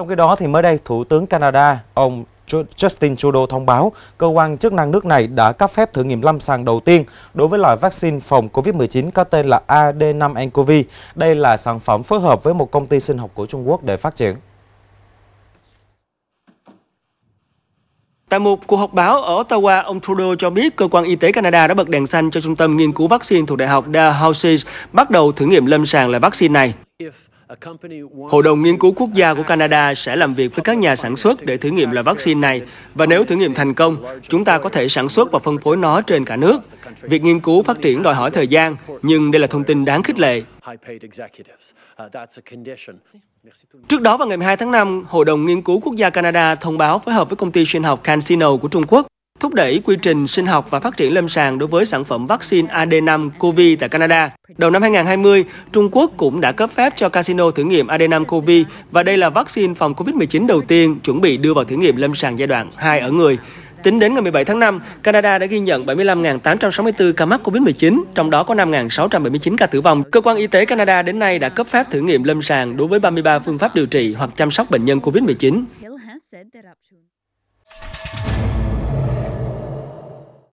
Trong khi đó, thì mới đây, Thủ tướng Canada, ông Justin Trudeau thông báo cơ quan chức năng nước này đã cấp phép thử nghiệm lâm sàng đầu tiên đối với loại vaccine phòng COVID-19 có tên là AD5nCoV. Đây là sản phẩm phối hợp với một công ty sinh học của Trung Quốc để phát triển. Tại một cuộc họp báo ở Ottawa, ông Trudeau cho biết cơ quan y tế Canada đã bật đèn xanh cho trung tâm nghiên cứu vaccine thuộc Đại học Dalhousie bắt đầu thử nghiệm lâm sàng loại vaccine này. Hội đồng Nghiên cứu Quốc gia của Canada sẽ làm việc với các nhà sản xuất để thử nghiệm loại vaccine này và nếu thử nghiệm thành công, chúng ta có thể sản xuất và phân phối nó trên cả nước. Việc nghiên cứu phát triển đòi hỏi thời gian, nhưng đây là thông tin đáng khích lệ. Trước đó vào ngày 2 tháng 5, Hội đồng Nghiên cứu Quốc gia Canada thông báo phối hợp với công ty sinh học CanSino của Trung Quốc thúc đẩy quy trình sinh học và phát triển lâm sàng đối với sản phẩm vaccine AD5 Covid tại Canada. Đầu năm 2020, Trung Quốc cũng đã cấp phép cho casino thử nghiệm AD5 Covid và đây là vaccine phòng Covid-19 đầu tiên chuẩn bị đưa vào thử nghiệm lâm sàng giai đoạn 2 ở người. Tính đến ngày 17 tháng 5, Canada đã ghi nhận 75.864 ca mắc COVID-19, trong đó có 5.679 ca tử vong. Cơ quan Y tế Canada đến nay đã cấp phép thử nghiệm lâm sàng đối với 33 phương pháp điều trị hoặc chăm sóc bệnh nhân COVID-19.